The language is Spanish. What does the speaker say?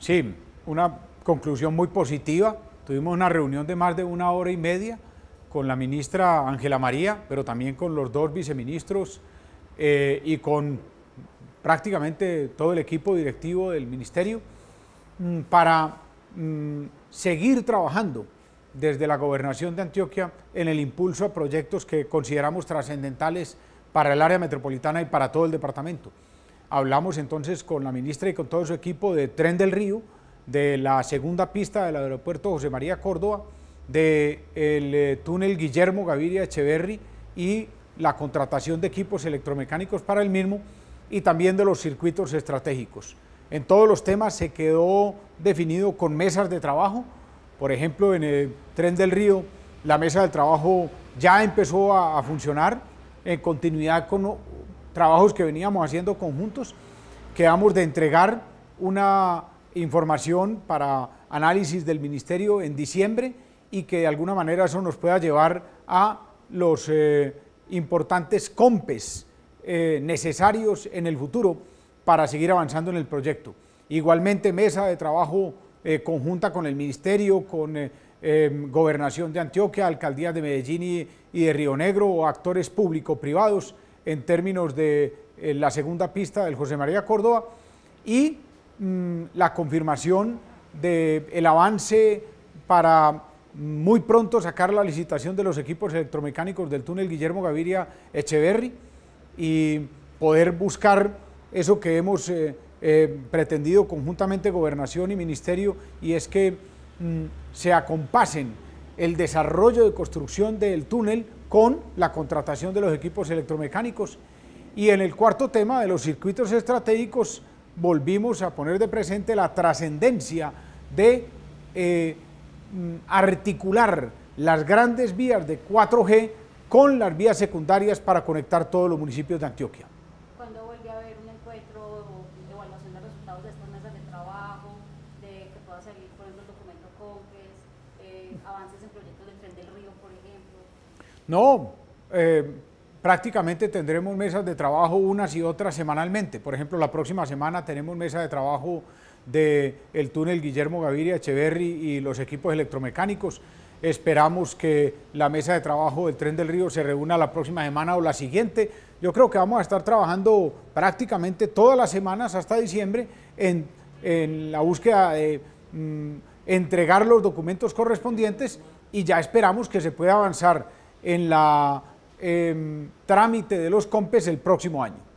Sí, una conclusión muy positiva. Tuvimos una reunión de más de una hora y media con la ministra Ángela María, pero también con los dos viceministros eh, y con prácticamente todo el equipo directivo del ministerio mm, para mm, seguir trabajando desde la gobernación de Antioquia en el impulso a proyectos que consideramos trascendentales para el área metropolitana y para todo el departamento. Hablamos entonces con la ministra y con todo su equipo de Tren del Río, de la segunda pista del aeropuerto José María Córdoba, del eh, túnel Guillermo Gaviria Echeverri y la contratación de equipos electromecánicos para el mismo y también de los circuitos estratégicos. En todos los temas se quedó definido con mesas de trabajo, por ejemplo en el Tren del Río la mesa de trabajo ya empezó a funcionar en continuidad con trabajos que veníamos haciendo conjuntos, quedamos de entregar una información para análisis del Ministerio en diciembre y que de alguna manera eso nos pueda llevar a los eh, importantes compes eh, necesarios en el futuro para seguir avanzando en el proyecto. Igualmente mesa de trabajo eh, conjunta con el Ministerio, con em, Gobernación de Antioquia, Alcaldías de Medellín y, y de Río Negro, actores público-privados, en términos de eh, la segunda pista del José María Córdoba y mm, la confirmación del avance para muy pronto sacar la licitación de los equipos electromecánicos del túnel Guillermo Gaviria Echeverry y poder buscar eso que hemos eh, eh, pretendido conjuntamente gobernación y ministerio y es que mm, se acompasen el desarrollo de construcción del túnel con la contratación de los equipos electromecánicos. Y en el cuarto tema de los circuitos estratégicos volvimos a poner de presente la trascendencia de eh, mm, articular las grandes vías de 4G con las vías secundarias para conectar todos los municipios de Antioquia. a un encuentro evaluación de resultados de de trabajo, de que pueda salir, documento eh, avances en proyectos del Tren del Río, por ejemplo? No, eh, prácticamente tendremos mesas de trabajo unas y otras semanalmente. Por ejemplo, la próxima semana tenemos mesa de trabajo del el túnel Guillermo Gaviria Echeverry y los equipos electromecánicos. Esperamos que la mesa de trabajo del Tren del Río se reúna la próxima semana o la siguiente. Yo creo que vamos a estar trabajando prácticamente todas las semanas hasta diciembre en, la búsqueda de... Mm, entregar los documentos correspondientes y ya esperamos que se pueda avanzar en la em, trámite de los COMPES el próximo año.